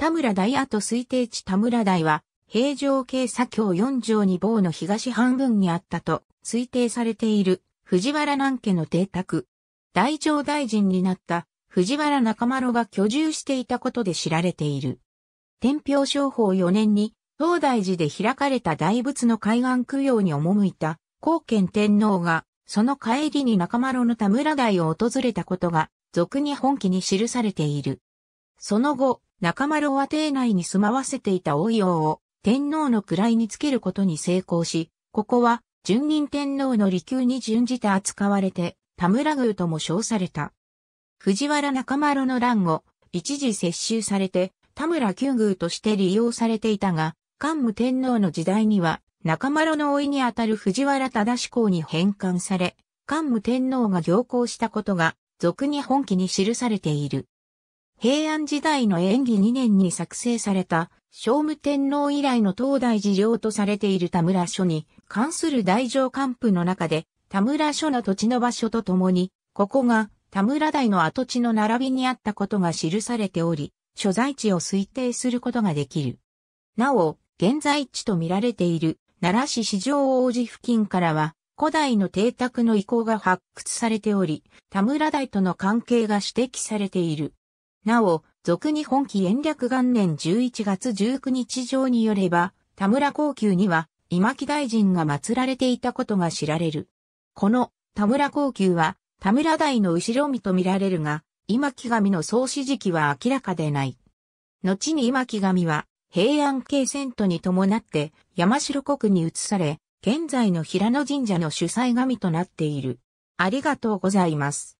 田村台跡推定地田村台は、平城京左京四条二坊の東半分にあったと推定されている藤原南家の邸宅。大城大臣になった藤原中丸が居住していたことで知られている。天平商法4年に東大寺で開かれた大仏の海岸供養に赴いた高賢天皇がその帰りに中丸の田村台を訪れたことが俗に本記に記されている。その後、中丸を邸内に住まわせていた王陽を天皇の位につけることに成功し、ここは順任天皇の離宮に準じて扱われて、田村宮とも称された。藤原中丸の乱後、一時接収されて、田村旧宮として利用されていたが、桓武天皇の時代には、中丸の老いにあたる藤原忠志公に返還され、桓武天皇が行幸したことが、俗に本気に記されている。平安時代の延技2年に作成された、聖武天皇以来の東大寺情とされている田村書に関する大乗官府の中で、田村書の土地の場所とともに、ここが田村台の跡地の並びにあったことが記されており、所在地を推定することができる。なお、現在地と見られている奈良市市場王子付近からは、古代の邸宅の遺構が発掘されており、田村台との関係が指摘されている。なお、俗日本期延暦元年11月19日上によれば、田村高級には、今木大臣が祀られていたことが知られる。この田村高級は、田村大の後ろ身と見られるが、今木神の創始時期は明らかでない。後に今木神は、平安京遷都に伴って山城国に移され、現在の平野神社の主催神となっている。ありがとうございます。